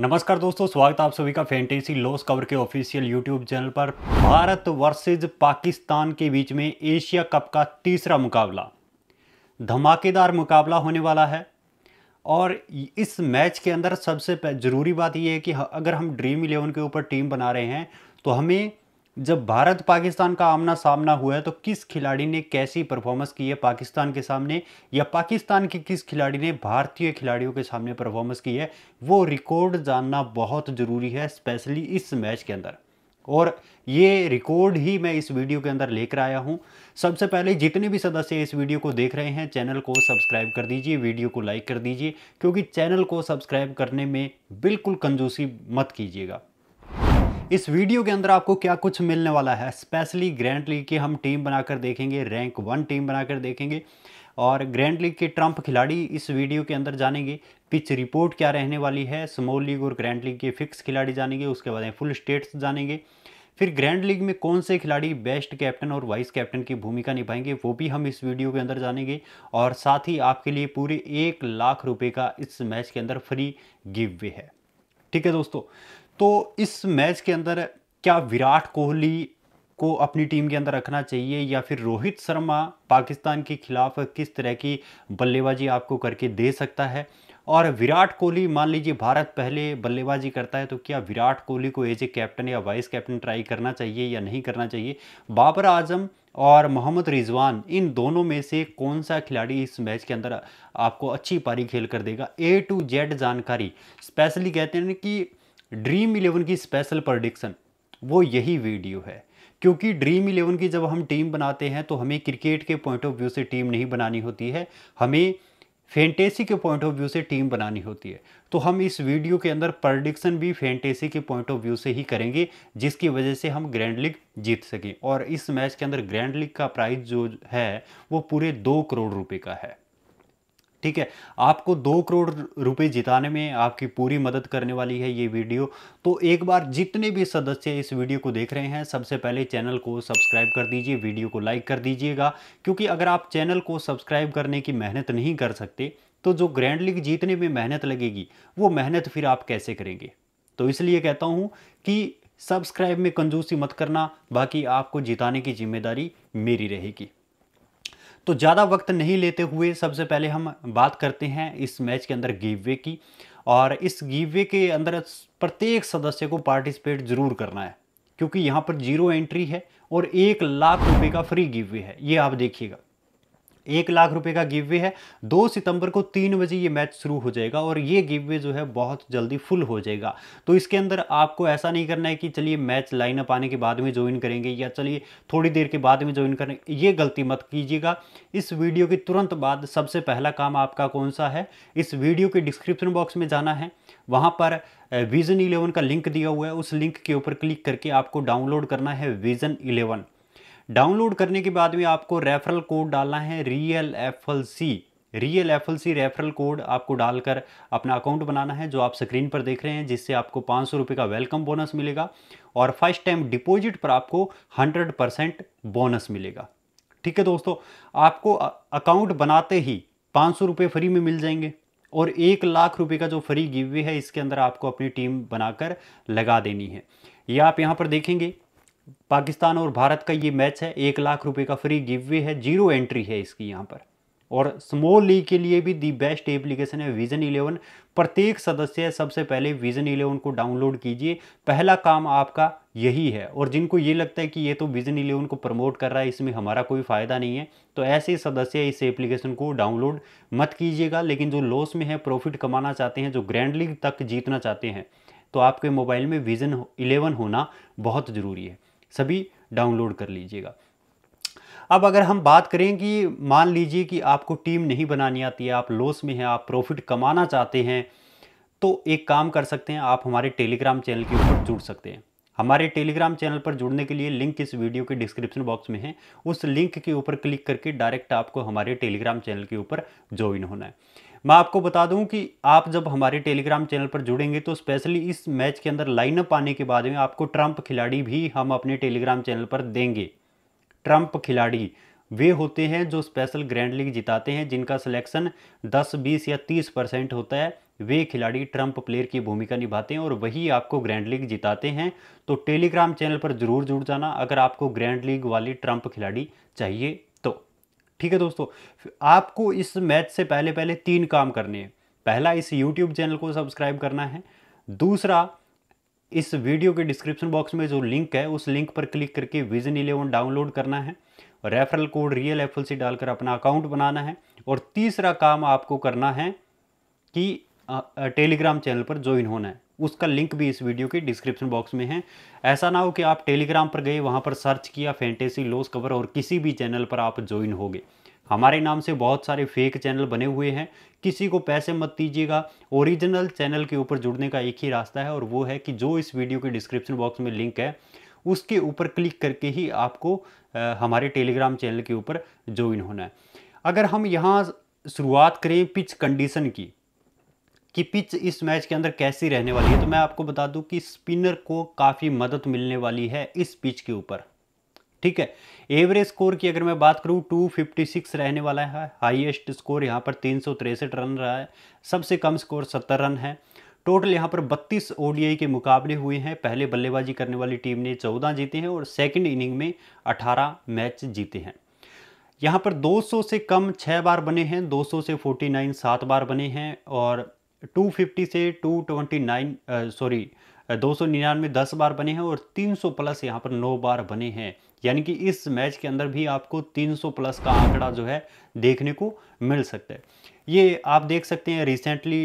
नमस्कार दोस्तों स्वागत आप सभी का फैंटेसी लॉस कवर के ऑफिशियल यूट्यूब चैनल पर भारत वर्सेज पाकिस्तान के बीच में एशिया कप का तीसरा मुकाबला धमाकेदार मुकाबला होने वाला है और इस मैच के अंदर सबसे ज़रूरी बात यह है कि अगर हम ड्रीम इलेवन के ऊपर टीम बना रहे हैं तो हमें जब भारत पाकिस्तान का आमना सामना हुआ है तो किस खिलाड़ी ने कैसी परफॉर्मेंस की है पाकिस्तान के सामने या पाकिस्तान के किस खिलाड़ी ने भारतीय खिलाड़ियों के सामने परफॉर्मेंस की है वो रिकॉर्ड जानना बहुत ज़रूरी है स्पेशली इस मैच के अंदर और ये रिकॉर्ड ही मैं इस वीडियो के अंदर लेकर आया हूँ सबसे पहले जितने भी सदस्य इस वीडियो को देख रहे हैं चैनल को सब्सक्राइब कर दीजिए वीडियो को लाइक कर दीजिए क्योंकि चैनल को सब्सक्राइब करने में बिल्कुल कंजूसी मत कीजिएगा इस वीडियो के अंदर आपको क्या कुछ मिलने वाला है स्पेशली ग्रैंड लीग की हम टीम बनाकर देखेंगे रैंक वन टीम बनाकर देखेंगे और ग्रैंड लीग के ट्रंप खिलाड़ी इस वीडियो के अंदर जानेंगे पिच रिपोर्ट क्या रहने वाली है स्मॉल लीग और ग्रैंड लीग के फिक्स खिलाड़ी जानेंगे उसके बाद फुल स्टेट्स जानेंगे फिर ग्रैंड लीग में कौन से खिलाड़ी बेस्ट कैप्टन और वाइस कैप्टन की भूमिका निभाएंगे वो भी हम इस वीडियो के अंदर जानेंगे और साथ ही आपके लिए पूरे एक लाख रुपए का इस मैच के अंदर फ्री गिव वे है ठीक है दोस्तों तो इस मैच के अंदर क्या विराट कोहली को अपनी टीम के अंदर रखना चाहिए या फिर रोहित शर्मा पाकिस्तान के खिलाफ किस तरह की बल्लेबाजी आपको करके दे सकता है और विराट कोहली मान लीजिए भारत पहले बल्लेबाजी करता है तो क्या विराट कोहली को एज ए कैप्टन या वाइस कैप्टन ट्राई करना चाहिए या नहीं करना चाहिए बाबर आजम और मोहम्मद रिजवान इन दोनों में से कौन सा खिलाड़ी इस मैच के अंदर आपको अच्छी पारी खेल कर देगा ए टू जेड जानकारी स्पेशली कहते हैं कि ड्रीम इलेवन की स्पेशल प्रडिक्शन वो यही वीडियो है क्योंकि ड्रीम इलेवन की जब हम टीम बनाते हैं तो हमें क्रिकेट के पॉइंट ऑफ व्यू से टीम नहीं बनानी होती है हमें फेंटेसी के पॉइंट ऑफ व्यू से टीम बनानी होती है तो हम इस वीडियो के अंदर प्रडिक्शन भी फेंटेसी के पॉइंट ऑफ व्यू से ही करेंगे जिसकी वजह से हम ग्रैंड लीग जीत सकें और इस मैच के अंदर ग्रैंड लीग का प्राइस जो है वो पूरे दो करोड़ रुपये का है ठीक है आपको दो करोड़ रुपए जिताने में आपकी पूरी मदद करने वाली है ये वीडियो तो एक बार जितने भी सदस्य इस वीडियो को देख रहे हैं सबसे पहले चैनल को सब्सक्राइब कर दीजिए वीडियो को लाइक कर दीजिएगा क्योंकि अगर आप चैनल को सब्सक्राइब करने की मेहनत नहीं कर सकते तो जो ग्रैंड लीग जीतने में मेहनत लगेगी वो मेहनत फिर आप कैसे करेंगे तो इसलिए कहता हूँ कि सब्सक्राइब में कंजूसी मत करना बाकी आपको जिताने की जिम्मेदारी मेरी रहेगी तो ज़्यादा वक्त नहीं लेते हुए सबसे पहले हम बात करते हैं इस मैच के अंदर गिववे की और इस गिववे के अंदर प्रत्येक सदस्य को पार्टिसिपेट ज़रूर करना है क्योंकि यहाँ पर जीरो एंट्री है और एक लाख रुपए का फ्री गिववे है ये आप देखिएगा एक लाख रुपए का गिव वे है दो सितंबर को तीन बजे ये मैच शुरू हो जाएगा और ये गिव वे जो है बहुत जल्दी फुल हो जाएगा तो इसके अंदर आपको ऐसा नहीं करना है कि चलिए मैच लाइनअप आने के बाद में ज्वाइन करेंगे या चलिए थोड़ी देर के बाद में ज्वाइन करें ये गलती मत कीजिएगा इस वीडियो के तुरंत बाद सबसे पहला काम आपका कौन सा है इस वीडियो के डिस्क्रिप्शन बॉक्स में जाना है वहाँ पर विजन इलेवन का लिंक दिया हुआ है उस लिंक के ऊपर क्लिक करके आपको डाउनलोड करना है विजन इलेवन डाउनलोड करने के बाद में आपको रेफरल कोड डालना है real L C real F L C referral code आपको डालकर अपना अकाउंट बनाना है जो आप स्क्रीन पर देख रहे हैं जिससे आपको पाँच सौ रुपये का वेलकम बोनस मिलेगा और फर्स्ट टाइम डिपॉजिट पर आपको हंड्रेड परसेंट बोनस मिलेगा ठीक है दोस्तों आपको अकाउंट बनाते ही पाँच सौ रुपये फ्री में मिल जाएंगे और एक लाख रुपये का जो फ्री गिवे है इसके अंदर आपको अपनी टीम बनाकर लगा देनी है ये आप यहाँ पर देखेंगे पाकिस्तान और भारत का ये मैच है एक लाख रुपए का फ्री गिव वे है जीरो एंट्री है इसकी यहाँ पर और स्मॉल लीग के लिए भी दी बेस्ट एप्लीकेशन है विजन इलेवन प्रत्येक सदस्य सबसे पहले विजन इलेवन को डाउनलोड कीजिए पहला काम आपका यही है और जिनको ये लगता है कि ये तो विजन इलेवन को प्रमोट कर रहा है इसमें हमारा कोई फ़ायदा नहीं है तो ऐसे सदस्य इस एप्लीकेशन को डाउनलोड मत कीजिएगा लेकिन जो लॉस में है प्रॉफिट कमाना चाहते हैं जो ग्रैंड लीग तक जीतना चाहते हैं तो आपके मोबाइल में विजन इलेवन होना बहुत ज़रूरी है सभी डाउनलोड कर लीजिएगा अब अगर हम बात करें कि मान लीजिए कि आपको टीम नहीं बनानी आती है आप लॉस में हैं आप प्रॉफिट कमाना चाहते हैं तो एक काम कर सकते हैं आप हमारे टेलीग्राम चैनल के ऊपर जुड़ सकते हैं हमारे टेलीग्राम चैनल पर जुड़ने के लिए लिंक इस वीडियो के डिस्क्रिप्शन बॉक्स में है उस लिंक के ऊपर क्लिक करके डायरेक्ट आपको हमारे टेलीग्राम चैनल के ऊपर ज्वाइन होना है मैं आपको बता दूं कि आप जब हमारे टेलीग्राम चैनल पर जुड़ेंगे तो स्पेशली इस मैच के अंदर लाइनअप आने के बाद में आपको ट्रंप खिलाड़ी भी हम अपने टेलीग्राम चैनल पर देंगे ट्रंप खिलाड़ी वे होते हैं जो स्पेशल ग्रैंड लीग जिताते हैं जिनका सिलेक्शन 10, 20 या 30 परसेंट होता है वे खिलाड़ी ट्रंप प्लेयर की भूमिका निभाते हैं और वही आपको ग्रैंड लीग जिताते हैं तो टेलीग्राम चैनल पर जरूर जुड़ जाना अगर आपको ग्रैंड लीग वाली ट्रंप खिलाड़ी चाहिए ठीक है दोस्तों आपको इस मैच से पहले पहले तीन काम करने हैं पहला इस यूट्यूब चैनल को सब्सक्राइब करना है दूसरा इस वीडियो के डिस्क्रिप्शन बॉक्स में जो लिंक है उस लिंक पर क्लिक करके विजन इलेवन डाउनलोड करना है रेफरल कोड रियल एफ डालकर अपना अकाउंट बनाना है और तीसरा काम आपको करना है कि टेलीग्राम चैनल पर ज्वाइन होना है उसका लिंक भी इस वीडियो के डिस्क्रिप्शन बॉक्स में है ऐसा ना हो कि आप टेलीग्राम पर गए वहाँ पर सर्च किया फैंटेसी लॉस कवर और किसी भी चैनल पर आप ज्वाइन हो गए हमारे नाम से बहुत सारे फेक चैनल बने हुए हैं किसी को पैसे मत दीजिएगा ओरिजिनल चैनल के ऊपर जुड़ने का एक ही रास्ता है और वो है कि जो इस वीडियो के डिस्क्रिप्शन बॉक्स में लिंक है उसके ऊपर क्लिक करके ही आपको आ, हमारे टेलीग्राम चैनल के ऊपर ज्वाइन होना है अगर हम यहाँ शुरुआत करें पिच कंडीशन की कि पिच इस मैच के अंदर कैसी रहने वाली है तो मैं आपको बता दूं कि स्पिनर को काफ़ी मदद मिलने वाली है इस पिच के ऊपर ठीक है एवरेज स्कोर की अगर मैं बात करूं 256 रहने वाला है हाईएस्ट स्कोर यहां पर तीन रन रहा है सबसे कम स्कोर 70 रन है टोटल यहां पर 32 ओडीआई के मुकाबले हुए हैं पहले बल्लेबाजी करने वाली टीम ने 14 जीते हैं और सेकंड इनिंग में 18 मैच जीते हैं यहाँ पर 200 से कम छः बार बने हैं 200 से 49 सात बार बने हैं और 250 से 229 सॉरी दो सौ निन्यानवे दस बार बने हैं और 300 प्लस यहाँ पर नौ बार बने हैं यानी कि इस मैच के अंदर भी आपको 300 प्लस का आंकड़ा जो है देखने को मिल सकता है ये आप देख सकते हैं रिसेंटली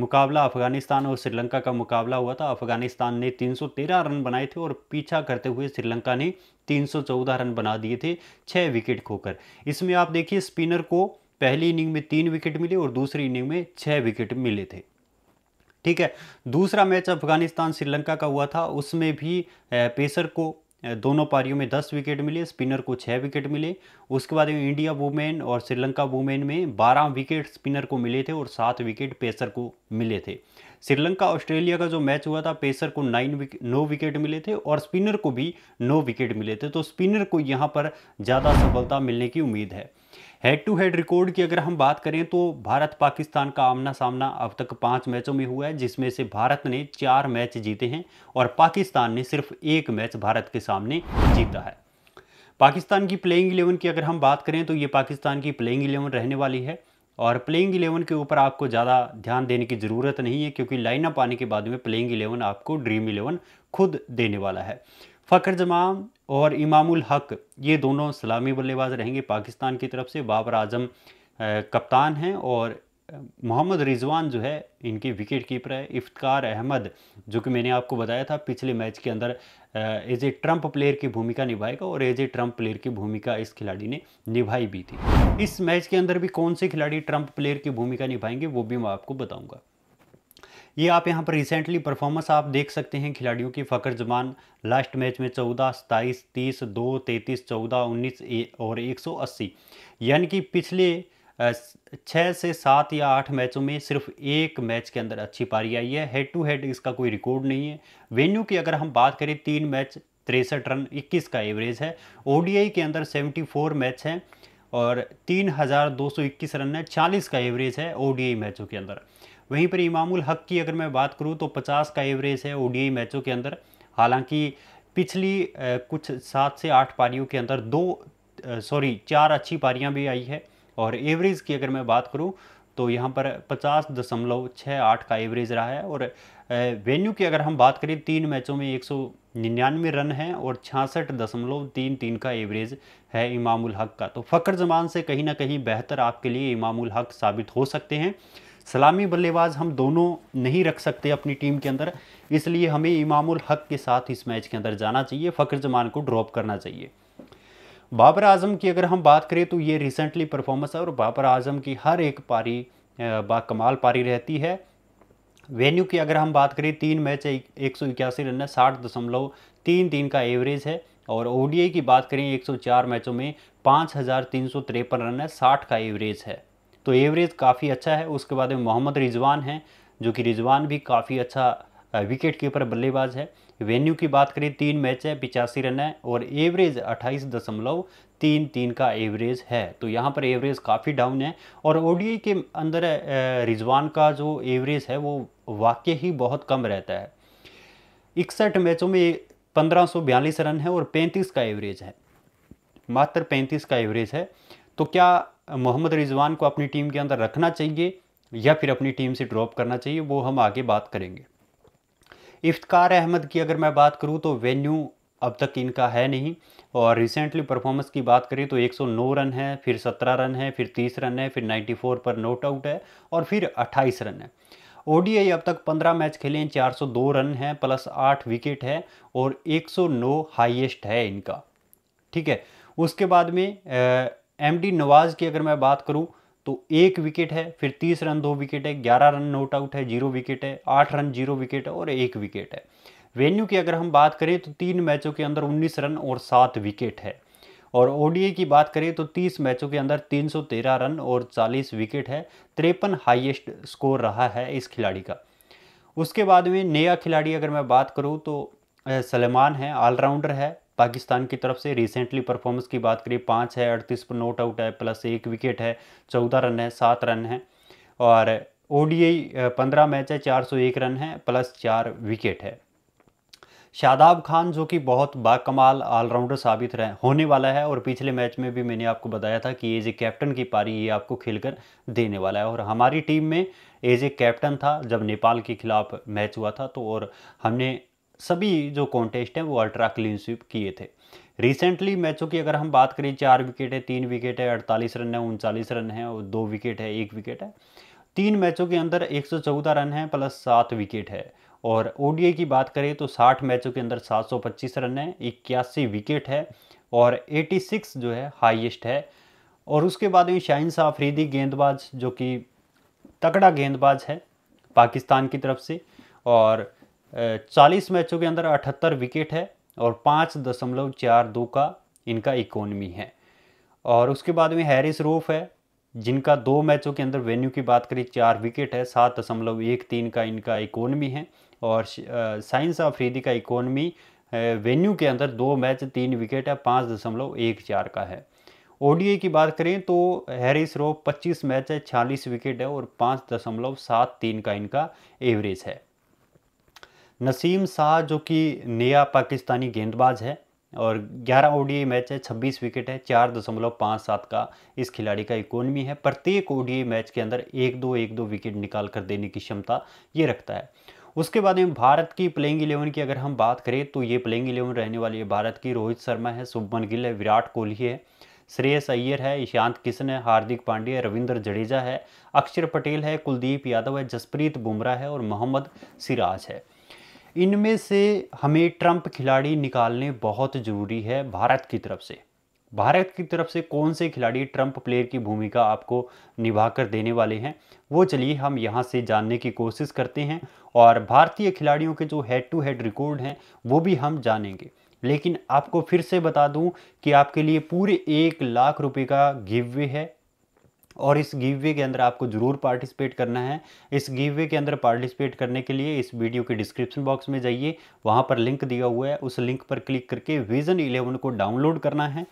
मुकाबला अफगानिस्तान और श्रीलंका का मुकाबला हुआ था अफगानिस्तान ने 313 रन बनाए थे और पीछा करते हुए श्रीलंका ने चौदह रन बना दिए थे छः विकेट खोकर इसमें आप देखिए स्पिनर को पहली इनिंग में तीन विकेट मिले और दूसरी इनिंग में छः विकेट मिले थे ठीक है दूसरा मैच अफगानिस्तान श्रीलंका का हुआ था उसमें भी पेसर को दोनों पारियों में दस विकेट मिले स्पिनर को छः विकेट मिले उसके बाद इंडिया वुमेन और श्रीलंका वुमेन में बारह विकेट स्पिनर को मिले थे और सात विकेट पेसर को मिले थे श्रीलंका ऑस्ट्रेलिया का जो मैच हुआ था पेसर को नाइन विकेट नौ विकेट मिले थे और स्पिनर को भी नौ विकेट मिले थे तो स्पिनर को यहाँ पर ज़्यादा सफलता मिलने की उम्मीद है हेड टू हेड रिकॉर्ड की अगर हम बात करें तो भारत पाकिस्तान का आमना सामना अब तक पाँच मैचों में हुआ है जिसमें से भारत ने चार मैच जीते हैं और पाकिस्तान ने सिर्फ एक मैच भारत के सामने जीता है पाकिस्तान की प्लेइंग इलेवन की अगर हम बात करें तो ये पाकिस्तान की प्लेइंग इलेवन रहने वाली है और प्लेइंग इलेवन के ऊपर आपको ज़्यादा ध्यान देने की ज़रूरत नहीं है क्योंकि लाइनअप आने के बाद में प्लेइंग इलेवन आपको ड्रीम इलेवन खुद देने वाला है फ़खर जमाम और इमामुल हक ये दोनों सलामी बल्लेबाज रहेंगे पाकिस्तान की तरफ से बाबर आजम कप्तान हैं और मोहम्मद रिजवान जो है इनके विकेट कीपर है इफ्तार अहमद जो कि मैंने आपको बताया था पिछले मैच के अंदर एज ए ट्रम्प प्लेयर की भूमिका निभाएगा और एज ए ट्रम्प प्लेयर की भूमिका इस खिलाड़ी ने निभाई भी थी इस मैच के अंदर भी कौन से खिलाड़ी ट्रंप प्लेयर की भूमिका निभाएंगे वो भी मैं आपको बताऊँगा ये आप यहाँ पर रिसेंटली परफॉर्मेंस आप देख सकते हैं खिलाड़ियों की फ़खर जमान लास्ट मैच में चौदह सताईस तीस दो तैंतीस चौदह उन्नीस और एक सौ अस्सी यानी कि पिछले छः से सात या आठ मैचों में सिर्फ एक मैच के अंदर अच्छी पारी आई है हेड टू हेड इसका कोई रिकॉर्ड नहीं है वेन्यू की अगर हम बात करें तीन मैच तिरसठ रन इक्कीस का एवरेज है ओ के अंदर सेवेंटी मैच हैं और 3221 रन है 40 का एवरेज है ओडीआई मैचों के अंदर वहीं पर इमामुल हक की अगर मैं बात करूँ तो पचास का एवरेज है ओ मैचों के अंदर हालांकि पिछली कुछ सात से आठ पारियों के अंदर दो सॉरी चार अच्छी पारियां भी आई है और एवरेज की अगर मैं बात करूं तो यहाँ पर पचास दशमलव छः आठ का एवरेज रहा है और वेन्यू की अगर हम बात करें तीन मैचों में एक सौ निन्यानवे रन हैं और छियासठ दशमलव तीन तीन का एवरेज है इमामुल हक का तो फ़ख्र जमान से कहीं ना कहीं बेहतर आपके लिए इमामुल हक साबित हो सकते हैं सलामी बल्लेबाज हम दोनों नहीं रख सकते अपनी टीम के अंदर इसलिए हमें इमामुल हक के साथ इस मैच के अंदर जाना चाहिए फ़ख्र जमान को ड्रॉप करना चाहिए बाबर आजम की अगर हम बात करें तो ये रिसेंटली परफॉर्मेंस है और बाबर आजम की हर एक पारी बा कमाल पारी रहती है वेन्यू की अगर हम बात करें तीन मैच एक सौ इक्यासी रन है साठ दशमलव तीन तीन का एवरेज है और ओडीए की बात करें 104 मैचों में पाँच हज़ार तीन सौ तिरपन रन है साठ का एवरेज है तो एवरेज काफ़ी अच्छा है उसके बाद में मोहम्मद रिजवान हैं जो कि रिजवान भी काफ़ी अच्छा विकेट कीपर बल्लेबाज है वेन्यू की बात करें तीन मैच है पिचासी रन है और एवरेज अट्ठाईस दशमलव तीन तीन का एवरेज है तो यहाँ पर एवरेज काफ़ी डाउन है और ओडीआई के अंदर रिजवान का जो एवरेज है वो वाक्य ही बहुत कम रहता है इकसठ मैचों में पंद्रह रन है और पैंतीस का एवरेज है मात्र पैंतीस का एवरेज है तो क्या मोहम्मद रिजवान को अपनी टीम के अंदर रखना चाहिए या फिर अपनी टीम से ड्रॉप करना चाहिए वो हम आगे बात करेंगे इफ्तार अहमद की अगर मैं बात करूँ तो वेन्यू अब तक इनका है नहीं और रिसेंटली परफॉर्मेंस की बात करें तो 109 रन है फिर 17 रन है फिर 30 रन है फिर 94 पर नोट आउट है और फिर 28 रन है ओ अब तक 15 मैच खेले हैं 402 रन हैं प्लस 8 विकेट है और 109 हाईएस्ट है इनका ठीक है उसके बाद में एमडी नवाज की अगर मैं बात करूं तो एक विकेट है फिर तीस रन दो विकेट है ग्यारह रन नोट आउट है जीरो विकेट है आठ रन जीरो विकेट है और एक विकेट है वेन्यू की अगर हम बात करें तो तीन मैचों के अंदर उन्नीस रन और सात विकेट है और ओडीए की बात करें तो 30 मैचों के अंदर 313 रन और 40 विकेट है तिरपन हाईएस्ट स्कोर रहा है इस खिलाड़ी का उसके बाद में नया खिलाड़ी अगर मैं बात करूं तो सलेमान है ऑलराउंडर है पाकिस्तान की तरफ से रिसेंटली परफॉर्मेंस की बात करिए पाँच है अड़तीस पर नोट आउट है प्लस एक विकेट है चौदह रन है सात रन है और ओ डी पंद्रह मैच है चार सौ एक रन है प्लस चार विकेट है शादाब खान जो कि बहुत बाकमाल ऑलराउंडर साबित रहे होने वाला है और पिछले मैच में भी मैंने आपको बताया था कि एज ए कैप्टन की पारी ये आपको खेलकर देने वाला है और हमारी टीम में एज ए कैप्टन था जब नेपाल के खिलाफ मैच हुआ था तो और हमने सभी जो कॉन्टेस्ट हैं वो अल्ट्रा क्लीन स्वीप किए थे रिसेंटली मैचों की अगर हम बात करें चार विकेट है तीन विकेट है अड़तालीस रन है उनचालीस रन है और दो विकेट है एक विकेट है तीन मैचों के अंदर चौदह रन है प्लस सात विकेट है और ओडीआई की बात करें तो 60 मैचों के अंदर 725 रन है इक्यासी विकेट है और 86 जो है हाईएस्ट है और उसके बाद में शाहिन शाह अफरीदी गेंदबाज जो कि तगड़ा गेंदबाज है पाकिस्तान की तरफ से और चालीस मैचों के अंदर अठहत्तर विकेट है और पाँच दशमलव चार दो का इनका इकोनमी है और उसके बाद में हैरिस रूफ है जिनका दो मैचों के अंदर वेन्यू की बात करें चार विकेट है सात दशमलव एक तीन का इनका इकोनमी है और साइंस रीदी का इकोनमी वेन्यू के अंदर दो मैच तीन विकेट है पाँच दशमलव एक चार का है ओडीए की बात करें तो हैरिस रोफ 25 मैच है छियालीस विकेट है और पाँच दशमलव सात तीन का इनका एवरेज है नसीम शाह जो कि नया पाकिस्तानी गेंदबाज है और 11 ओडीआई मैच है 26 विकेट है चार दशमलव पाँच सात का इस खिलाड़ी का इकोनमी है प्रत्येक ओडीआई मैच के अंदर एक दो एक दो विकेट निकाल कर देने की क्षमता ये रखता है उसके बाद में भारत की प्लेइंग इलेवन की अगर हम बात करें तो ये प्लेइंग इलेवन रहने वाली है भारत की रोहित शर्मा है शुभमन गिल है विराट कोहली है श्रेयस अय्यर है ईशांत किशन है हार्दिक पांड्या है रविंद्र जडेजा है अक्षर पटेल है कुलदीप यादव है जसप्रीत बुमराह है और मोहम्मद सिराज है इनमें से हमें ट्रम्प खिलाड़ी निकालने बहुत ज़रूरी है भारत की तरफ से भारत की तरफ से कौन से खिलाड़ी ट्रंप प्लेयर की भूमिका आपको निभा कर देने वाले हैं वो चलिए हम यहाँ से जानने की कोशिश करते हैं और भारतीय खिलाड़ियों के जो हेड टू हेड रिकॉर्ड हैं वो भी हम जानेंगे लेकिन आपको फिर से बता दूं कि आपके लिए पूरे एक लाख रुपए का गिव वे है और इस गिववे के अंदर आपको ज़रूर पार्टिसिपेट करना है इस गिववे के अंदर पार्टिसिपेट करने के लिए इस वीडियो के डिस्क्रिप्शन बॉक्स में जाइए वहाँ पर लिंक दिया हुआ है उस लिंक पर क्लिक करके विजन इलेवन को डाउनलोड करना है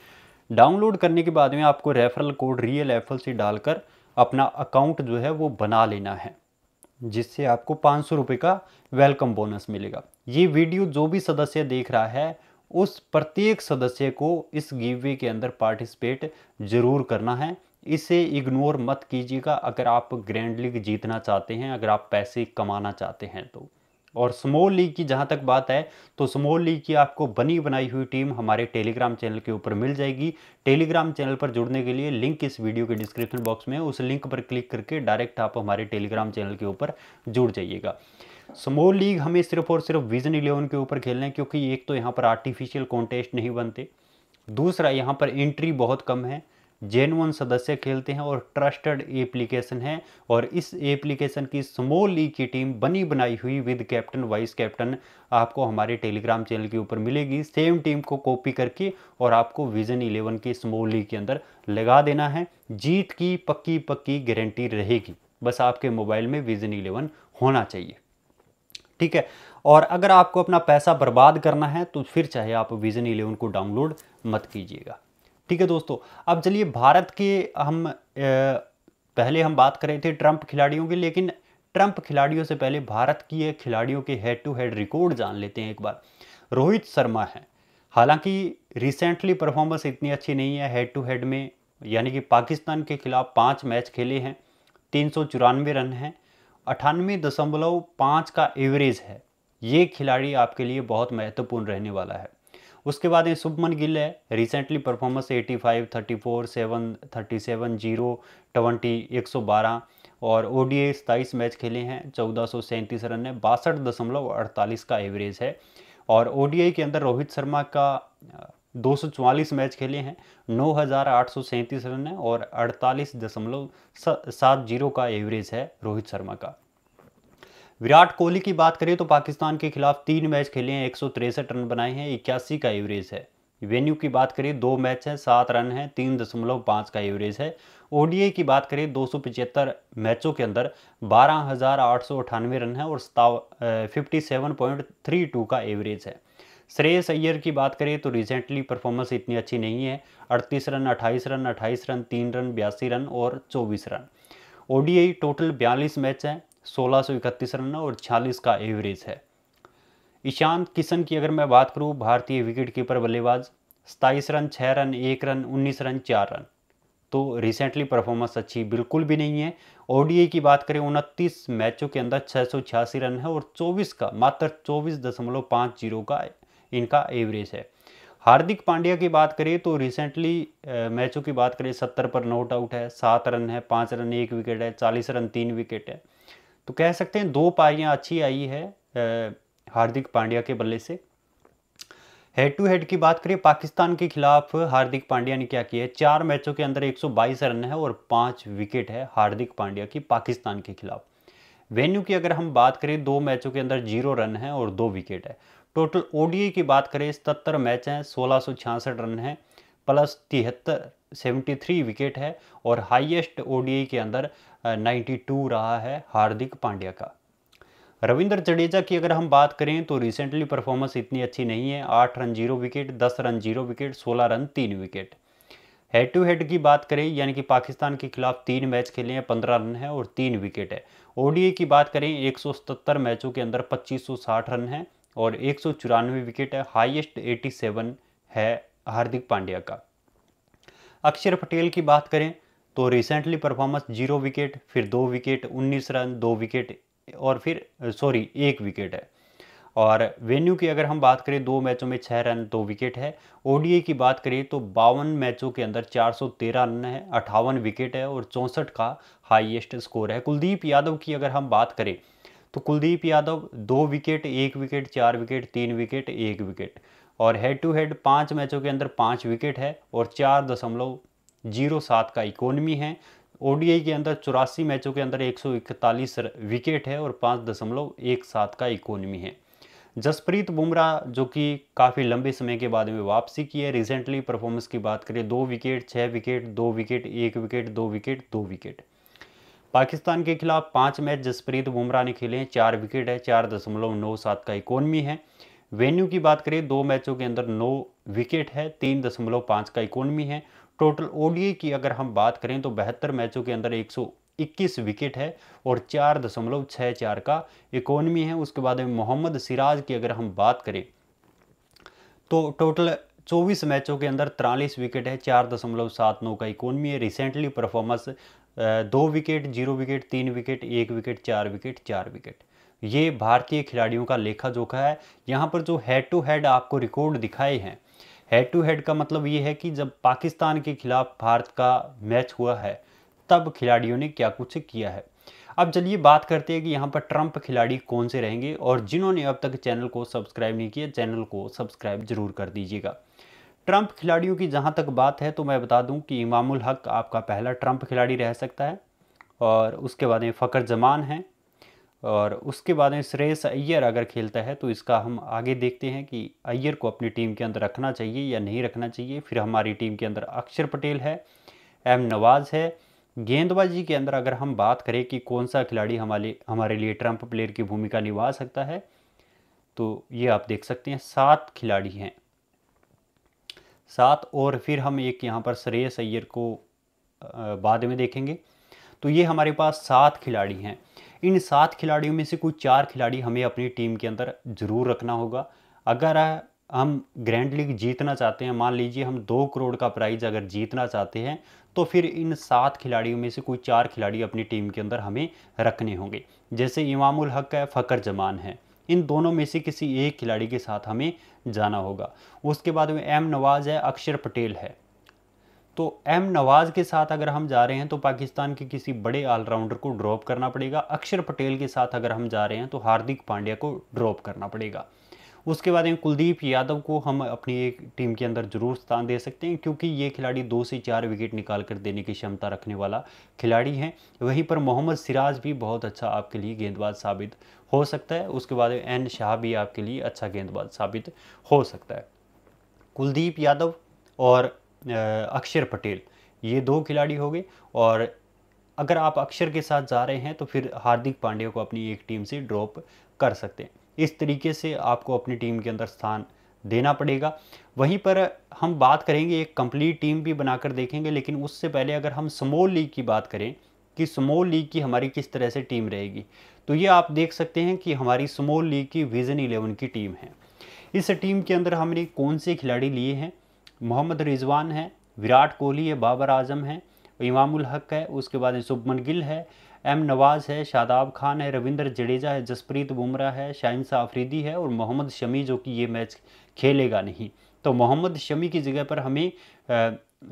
डाउनलोड करने के बाद में आपको रेफरल कोड रियल एफल से डालकर अपना अकाउंट जो है वो बना लेना है जिससे आपको पाँच सौ का वेलकम बोनस मिलेगा ये वीडियो जो भी सदस्य देख रहा है उस प्रत्येक सदस्य को इस गिववे के अंदर पार्टिसिपेट जरूर करना है इसे इग्नोर मत कीजिएगा अगर आप ग्रैंड लीग जीतना चाहते हैं अगर आप पैसे कमाना चाहते हैं तो और स्मॉल लीग की जहां तक बात है तो स्मॉल लीग की आपको बनी बनाई हुई टीम हमारे टेलीग्राम चैनल के ऊपर मिल जाएगी टेलीग्राम चैनल पर जुड़ने के लिए लिंक इस वीडियो के डिस्क्रिप्शन बॉक्स में उस लिंक पर क्लिक करके डायरेक्ट आप हमारे टेलीग्राम चैनल के ऊपर जुड़ जाइएगा स्मॉल लीग हमें सिर्फ और सिर्फ विजन इलेवन के ऊपर खेलना है क्योंकि एक तो यहाँ पर आर्टिफिशियल कॉन्टेस्ट नहीं बनते दूसरा यहाँ पर एंट्री बहुत कम है जेनवन सदस्य खेलते हैं और ट्रस्टेड एप्लीकेशन है और इस एप्लीकेशन की स्मॉल लीग की टीम बनी बनाई हुई विद कैप्टन वाइस कैप्टन आपको हमारे टेलीग्राम चैनल के ऊपर मिलेगी सेम टीम को कॉपी करके और आपको विजन इलेवन की स्मॉल लीग के अंदर लगा देना है जीत की पक्की पक्की गारंटी रहेगी बस आपके मोबाइल में विजन इलेवन होना चाहिए ठीक है और अगर आपको अपना पैसा बर्बाद करना है तो फिर चाहे आप विजन इलेवन को डाउनलोड मत कीजिएगा ठीक है दोस्तों अब चलिए भारत के हम पहले हम बात कर रहे थे ट्रंप खिलाड़ियों की लेकिन ट्रंप खिलाड़ियों से पहले भारत की खिलाड़ियों के हेड टू हेड रिकॉर्ड जान लेते हैं एक बार रोहित शर्मा है हालांकि रिसेंटली परफॉर्मेंस इतनी अच्छी नहीं है हेड टू हेड में यानी कि पाकिस्तान के खिलाफ पाँच मैच खेले हैं तीन सौ चौरानवे रन हैं अठानवे दशमलव पाँच का एवरेज है ये खिलाड़ी आपके लिए बहुत महत्वपूर्ण रहने वाला है उसके बाद ये शुभमन गिल है रिसेंटली परफॉर्मेंस 85, 34, 7, 37, 0, 20, 112 और ओ डी सताईस मैच खेले हैं चौदह सौ सैंतीस रन है बासठ दशमलव अड़तालीस का एवरेज है और ओ डी आई के अंदर रोहित शर्मा का दो सौ चवालीस मैच खेले हैं नौ हज़ार आठ सौ सैंतीस रन है और अड़तालीस दशमलव सात जीरो का एवरेज है रोहित शर्मा का विराट कोहली की बात करें तो पाकिस्तान के खिलाफ तीन मैच खेले हैं एक रन बनाए हैं इक्यासी का एवरेज है वेन्यू की बात करें दो मैच हैं सात रन हैं तीन दशमलव पाँच का एवरेज है ओडीए की बात करें दो सौ मैचों के अंदर बारह हज़ार आठ सौ अठानवे रन है और fifty seven point three two का एवरेज है श्रेयस अय्यर की बात करें तो रिसेंटली परफॉर्मेंस इतनी अच्छी नहीं है अड़तीस रन अट्ठाईस रन अट्ठाईस रन तीन रन बयासी रन और चौबीस रन ओडीआई टोटल बयालीस मैच हैं सोलह सौ इकतीस रन और छियालीस का एवरेज है ईशांत किशन की अगर मैं बात करूँ भारतीय विकेट कीपर बल्लेबाज सताईस रन छः रन एक रन उन्नीस रन चार रन तो रिसेंटली परफॉर्मेंस अच्छी बिल्कुल भी नहीं है ओडीए की बात करें उनतीस मैचों के अंदर छः रन है और 24 का मात्र चौबीस दशमलव पाँच जीरो का इनका एवरेज है हार्दिक पांड्या की बात करें तो रिसेंटली मैचों की बात करें सत्तर पर नोट आउट है सात रन है पाँच रन एक विकेट है चालीस रन तीन विकेट है तो कह सकते हैं दो पारियां अच्छी आई है हार्दिक पांड्या के बल्ले से हेड टू हेड की बात करें पाकिस्तान के खिलाफ हार्दिक पांड्या ने क्या किया है चार मैचों के अंदर 122 रन है और पांच विकेट है हार्दिक पांड्या की पाकिस्तान के खिलाफ वेन्यू की अगर हम बात करें दो मैचों के अंदर जीरो रन है और दो विकेट है टोटल ओडीए की बात करें सतर मैच हैं सोलह रन है प्लस तिहत्तर सेवेंटी विकेट है और हाइएस्ट ओडीए के अंदर 92 रहा है हार्दिक पांड्या का रविंद्र जडेजा की अगर हम बात करें तो रिसेंटली परफॉर्मेंस इतनी अच्छी नहीं है आठ रन जीरो विकेट दस रन जीरो विकेट सोलह रन तीन विकेट हेड टू हेड की बात करें यानी कि पाकिस्तान के खिलाफ तीन मैच खेले हैं पंद्रह रन है और तीन विकेट है ओडीए की बात करें एक मैचों के अंदर पच्चीस रन है और एक विकेट है हाइएस्ट एटी है हार्दिक पांड्या का अक्षर पटेल की बात करें तो रिसेंटली परफॉर्मेंस जीरो विकेट फिर दो विकेट उन्नीस रन दो विकेट और फिर सॉरी एक विकेट है और वेन्यू की अगर हम बात करें दो मैचों में छः रन दो विकेट है ओडीए की बात करें तो बावन मैचों के अंदर 413 रन है अट्ठावन विकेट है और चौंसठ का हाईएस्ट स्कोर है कुलदीप यादव की अगर हम बात करें तो कुलदीप यादव दो विकेट एक विकेट चार विकेट तीन विकेट एक विकेट और हेड टू हेड पाँच मैचों के अंदर पाँच विकेट है और चार दशमलव जीरो सात का इकोनमी है ओडीआई के अंदर चौरासी मैचों के अंदर 141 विकेट है और पाँच दशमलव एक सात का इकोनमी है जसप्रीत बुमराह जो कि काफ़ी लंबे समय के बाद में वापसी की है रिसेंटली परफॉर्मेंस की बात करें दो विकेट छः विकेट दो विकेट एक विकेट दो विकेट दो विकेट पाकिस्तान के खिलाफ पाँच मैच जसप्रीत बुमराह ने खेले हैं चार विकेट है चार दशमलव नौ सात का इकोनमी है वेन्यू की बात करें दो मैचों के अंदर नौ विकेट है तीन दशमलव पाँच का इकोनमी है टोटल ओडीए की अगर हम बात करें तो बहत्तर मैचों के अंदर 121 विकेट है और चार दशमलव छः चार का इकोनमी है उसके बाद में मोहम्मद सिराज की अगर हम बात करें तो टोटल 24 मैचों के अंदर तिरालीस विकेट है चार दशमलव सात नौ का इकोनमी है रिसेंटली परफॉर्मेंस दो विकेट जीरो विकेट तीन विकेट एक विकेट चार विकेट चार विकेट ये भारतीय खिलाड़ियों का लेखा जोखा है यहाँ पर जो हेड टू हेड आपको रिकॉर्ड दिखाए हैं हेड टू हेड का मतलब ये है कि जब पाकिस्तान के खिलाफ भारत का मैच हुआ है तब खिलाड़ियों ने क्या कुछ किया है अब चलिए बात करते हैं कि यहाँ पर ट्रंप खिलाड़ी कौन से रहेंगे और जिन्होंने अब तक चैनल को सब्सक्राइब नहीं किया चैनल को सब्सक्राइब जरूर कर दीजिएगा ट्रंप खिलाड़ियों की जहाँ तक बात है तो मैं बता दूँ कि इमामुल हक आपका पहला ट्रंप खिलाड़ी रह सकता है और उसके बाद में फ़कर जमान हैं और उसके बाद में श्रेयस अय्यर अगर खेलता है तो इसका हम आगे देखते हैं कि अय्यर को अपनी टीम के अंदर रखना चाहिए या नहीं रखना चाहिए फिर हमारी टीम के अंदर अक्षर पटेल है एम नवाज़ है गेंदबाजी के अंदर अगर हम बात करें कि कौन सा खिलाड़ी हमारे हमारे लिए ट्रम्प प्लेयर की भूमिका निभा सकता है तो ये आप देख सकते हैं सात खिलाड़ी हैं सात और फिर हम एक यहाँ पर श्रेयस अय्यर को बाद में देखेंगे तो ये हमारे पास सात खिलाड़ी हैं इन सात खिलाड़ियों में से कोई चार खिलाड़ी हमें अपनी टीम के अंदर ज़रूर रखना होगा अगर हम ग्रैंड लीग जीतना चाहते हैं मान लीजिए हम दो करोड़ का प्राइज अगर जीतना चाहते हैं तो फिर इन सात खिलाड़ियों में से कोई चार खिलाड़ी अपनी टीम के अंदर हमें रखने होंगे जैसे इमामुल हक है फ़कर जमान है इन दोनों में से किसी एक खिलाड़ी के साथ हमें जाना होगा उसके बाद में एम नवाज़ है अक्षर पटेल है तो एम नवाज़ के साथ अगर हम जा रहे हैं तो पाकिस्तान के किसी बड़े ऑलराउंडर को ड्रॉप करना पड़ेगा अक्षर पटेल के साथ अगर हम जा रहे हैं तो हार्दिक पांड्या को ड्रॉप करना पड़ेगा उसके बाद में कुलदीप यादव को हम अपनी एक टीम के अंदर जरूर स्थान दे सकते हैं क्योंकि ये खिलाड़ी दो से चार विकेट निकाल कर देने की क्षमता रखने वाला खिलाड़ी हैं वहीं पर मोहम्मद सिराज भी बहुत अच्छा आपके लिए गेंदबाज साबित हो सकता है उसके बाद एन शाह भी आपके लिए अच्छा गेंदबाज साबित हो सकता है कुलदीप यादव और अक्षर पटेल ये दो खिलाड़ी हो गए और अगर आप अक्षर के साथ जा रहे हैं तो फिर हार्दिक पांड्या को अपनी एक टीम से ड्रॉप कर सकते हैं इस तरीके से आपको अपनी टीम के अंदर स्थान देना पड़ेगा वहीं पर हम बात करेंगे एक कंप्लीट टीम भी बनाकर देखेंगे लेकिन उससे पहले अगर हम स्मॉल लीग की बात करें कि स्मॉल लीग की हमारी किस तरह से टीम रहेगी तो ये आप देख सकते हैं कि हमारी स्मॉल लीग की विजन इलेवन की टीम है इस टीम के अंदर हमने कौन से खिलाड़ी लिए हैं मोहम्मद रिजवान है विराट कोहली है बाबर आजम है इमामुल हक है उसके बाद शुभमन गिल है एम नवाज़ है शादाब खान है रविंद्र जडेजा है जसप्रीत बुमराह है शाहिन आफरीदी है और मोहम्मद शमी जो कि ये मैच खेलेगा नहीं तो मोहम्मद शमी की जगह पर हमें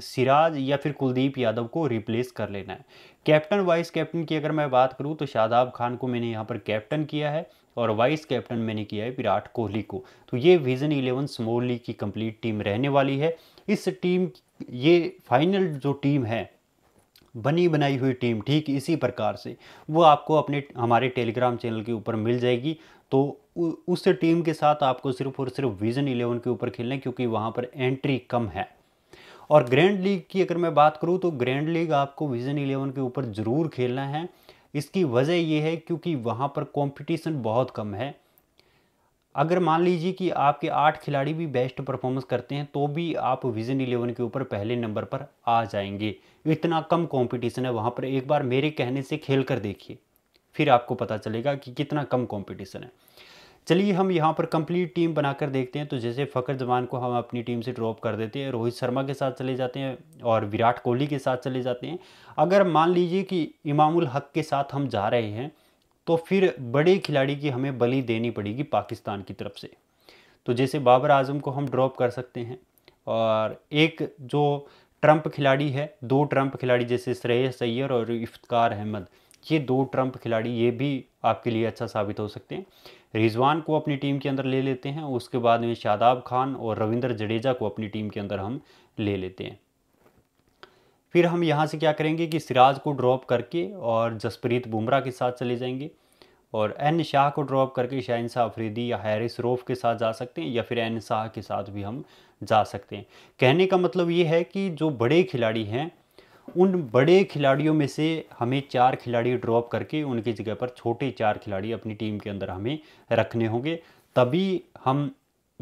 सिराज या फिर कुलदीप यादव को रिप्लेस कर लेना है कैप्टन वाइस कैप्टन की अगर मैं बात करूँ तो शादाब खान को मैंने यहाँ पर कैप्टन किया है और वाइस कैप्टन मैंने किया है विराट कोहली को तो ये विजन इलेवन स्मॉल लीग की कंप्लीट टीम रहने वाली है इस टीम ये फाइनल जो टीम है बनी बनाई हुई टीम ठीक इसी प्रकार से वो आपको अपने हमारे टेलीग्राम चैनल के ऊपर मिल जाएगी तो उस टीम के साथ आपको सिर्फ और सिर्फ विजन इलेवन के ऊपर खेलना है क्योंकि वहाँ पर एंट्री कम है और ग्रैंड लीग की अगर मैं बात करूँ तो ग्रैंड लीग आपको विजन इलेवन के ऊपर ज़रूर खेलना है इसकी वजह यह है क्योंकि वहाँ पर कॉम्पिटिशन बहुत कम है अगर मान लीजिए कि आपके आठ खिलाड़ी भी बेस्ट परफॉर्मेंस करते हैं तो भी आप विजन इलेवन के ऊपर पहले नंबर पर आ जाएंगे इतना कम कंपटीशन है वहाँ पर एक बार मेरे कहने से खेल कर देखिए फिर आपको पता चलेगा कि कितना कम कंपटीशन है चलिए हम यहाँ पर कंप्लीट टीम बनाकर देखते हैं तो जैसे फ़खर जमान को हम अपनी टीम से ड्रॉप कर देते हैं रोहित शर्मा के साथ चले जाते हैं और विराट कोहली के साथ चले जाते हैं अगर मान लीजिए कि इमामुल हक के साथ हम जा रहे हैं तो फिर बड़े खिलाड़ी की हमें बलि देनी पड़ेगी पाकिस्तान की तरफ से तो जैसे बाबर आजम को हम ड्रॉप कर सकते हैं और एक जो ट्रंप खिलाड़ी है दो ट्रम्प खिलाड़ी जैसे श्रेयस सैयर और इफ्तार अहमद ये दो ट्रंप खिलाड़ी ये भी आपके लिए अच्छा साबित हो सकते हैं रिजवान को अपनी टीम के अंदर ले लेते हैं उसके बाद में शादाब खान और रविंद्र जडेजा को अपनी टीम के अंदर हम ले लेते हैं फिर हम यहाँ से क्या करेंगे कि सिराज को ड्रॉप करके और जसप्रीत बुमराह के साथ चले जाएंगे और एन शाह को ड्रॉप करके शाहिन शाह अफरीदी या हैरिस रोफ के साथ जा सकते हैं या फिर एन शाह के साथ भी हम जा सकते हैं कहने का मतलब ये है कि जो बड़े खिलाड़ी हैं उन बड़े खिलाड़ियों में से हमें चार खिलाड़ी ड्रॉप करके उनकी जगह पर छोटे चार खिलाड़ी अपनी टीम के अंदर हमें रखने होंगे तभी हम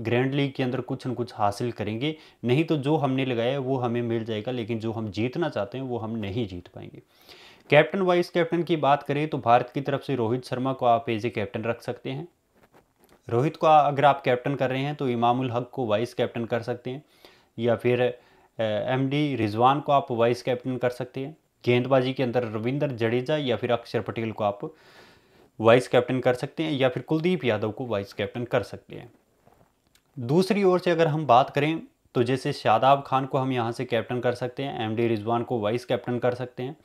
ग्रैंड लीग के अंदर कुछ न कुछ हासिल करेंगे नहीं तो जो हमने लगाया वो हमें मिल जाएगा लेकिन जो हम जीतना चाहते हैं वो हम नहीं जीत पाएंगे कैप्टन वाइस कैप्टन की बात करें तो भारत की तरफ से रोहित शर्मा को आप एज ए कैप्टन रख सकते हैं रोहित को अगर आप कैप्टन कर रहे हैं तो इमामुल हक को वाइस कैप्टन कर सकते हैं या फिर एमडी रिजवान को आप वाइस कैप्टन कर सकते हैं गेंदबाजी के अंदर रविंद्र जडेजा या फिर अक्षर पटेल को आप वाइस कैप्टन कर सकते हैं या फिर कुलदीप यादव को वाइस कैप्टन कर सकते हैं दूसरी ओर से अगर हम बात करें तो जैसे शादाब खान को हम यहाँ से कैप्टन कर सकते हैं एमडी रिजवान को वाइस कैप्टन कर सकते हैं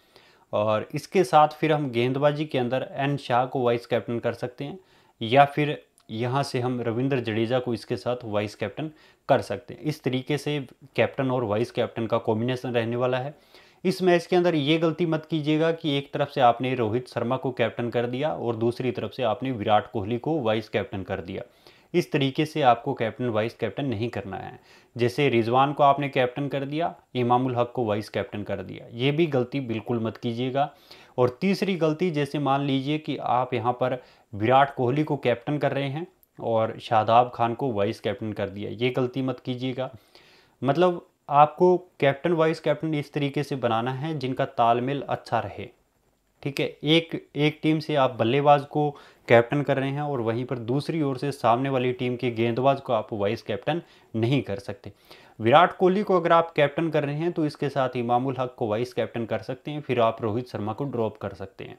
और इसके साथ फिर हम गेंदबाजी के अंदर एन शाह को वाइस कैप्टन कर सकते हैं या फिर यहाँ से हम रविंद्र जडेजा को इसके साथ वाइस कैप्टन कर सकते हैं इस तरीके से कैप्टन और वाइस कैप्टन का कॉम्बिनेशन रहने वाला है इस मैच के अंदर ये गलती मत कीजिएगा कि एक तरफ से आपने रोहित शर्मा को कैप्टन कर दिया और दूसरी तरफ से आपने विराट कोहली को वाइस कैप्टन कर दिया इस तरीके से आपको कैप्टन वाइस कैप्टन नहीं करना है जैसे रिजवान को आपने कैप्टन कर दिया इमामुल हक को वाइस कैप्टन कर दिया ये भी गलती बिल्कुल मत कीजिएगा और तीसरी गलती जैसे मान लीजिए कि आप यहाँ पर विराट कोहली को कैप्टन कर रहे हैं और शादाब खान को वाइस कैप्टन कर दिया ये गलती मत कीजिएगा मतलब आपको कैप्टन वाइस कैप्टन इस तरीके से बनाना है जिनका तालमेल अच्छा रहे ठीक है एक एक टीम से आप बल्लेबाज को कैप्टन कर रहे हैं और वहीं पर दूसरी ओर से सामने वाली टीम के गेंदबाज को आप वाइस कैप्टन नहीं कर सकते विराट कोहली को अगर आप कैप्टन कर रहे हैं तो इसके साथ इमामुल हक को वाइस कैप्टन कर सकते हैं फिर आप रोहित शर्मा को ड्रॉप कर सकते हैं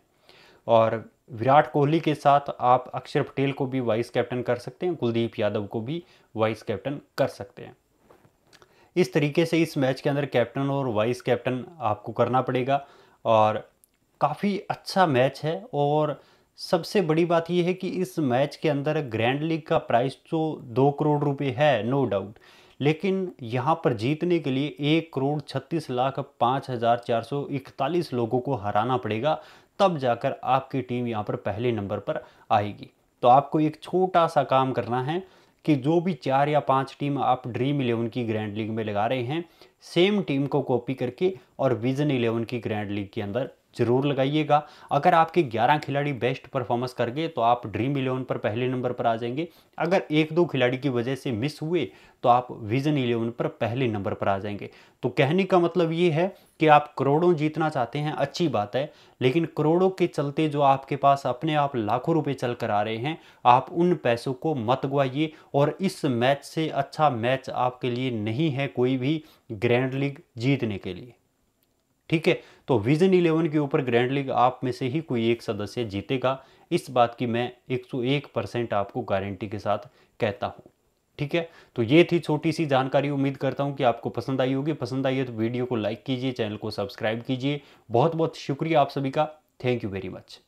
और विराट कोहली के साथ आप अक्षर पटेल को भी वाइस कैप्टन कर सकते हैं कुलदीप यादव को भी वाइस कैप्टन कर सकते हैं इस तरीके से इस मैच के अंदर कैप्टन और वाइस कैप्टन आपको करना पड़ेगा और काफ़ी अच्छा मैच है और सबसे बड़ी बात यह है कि इस मैच के अंदर ग्रैंड लीग का प्राइस तो दो करोड़ रुपए है नो डाउट लेकिन यहाँ पर जीतने के लिए एक करोड़ छत्तीस लाख पाँच हज़ार चार सौ इकतालीस लोगों को हराना पड़ेगा तब जाकर आपकी टीम यहाँ पर पहले नंबर पर आएगी तो आपको एक छोटा सा काम करना है कि जो भी चार या पांच टीम आप ड्रीम इलेवन की ग्रैंड लीग में लगा रहे हैं सेम टीम को कॉपी करके और विजन इलेवन की ग्रैंड लीग के अंदर जरूर लगाइएगा अगर आपके 11 खिलाड़ी बेस्ट परफॉर्मेंस कर गए तो आप ड्रीम इलेवन पर पहले नंबर पर आ जाएंगे अगर एक दो खिलाड़ी की वजह से मिस हुए तो आप विजन इलेवन पर पहले नंबर पर आ जाएंगे तो कहने का मतलब ये है कि आप करोड़ों जीतना चाहते हैं अच्छी बात है लेकिन करोड़ों के चलते जो आपके पास अपने आप लाखों रुपये चल कर आ रहे हैं आप उन पैसों को मत गवाइए और इस मैच से अच्छा मैच आपके लिए नहीं है कोई भी ग्रैंड लीग जीतने के लिए ठीक है तो विजन इलेवन के ऊपर ग्रैंड लीग आप में से ही कोई एक सदस्य जीतेगा इस बात की मैं 101 परसेंट आपको गारंटी के साथ कहता हूँ ठीक है तो ये थी छोटी सी जानकारी उम्मीद करता हूँ कि आपको पसंद आई होगी पसंद आई है तो वीडियो को लाइक कीजिए चैनल को सब्सक्राइब कीजिए बहुत बहुत शुक्रिया आप सभी का थैंक यू वेरी मच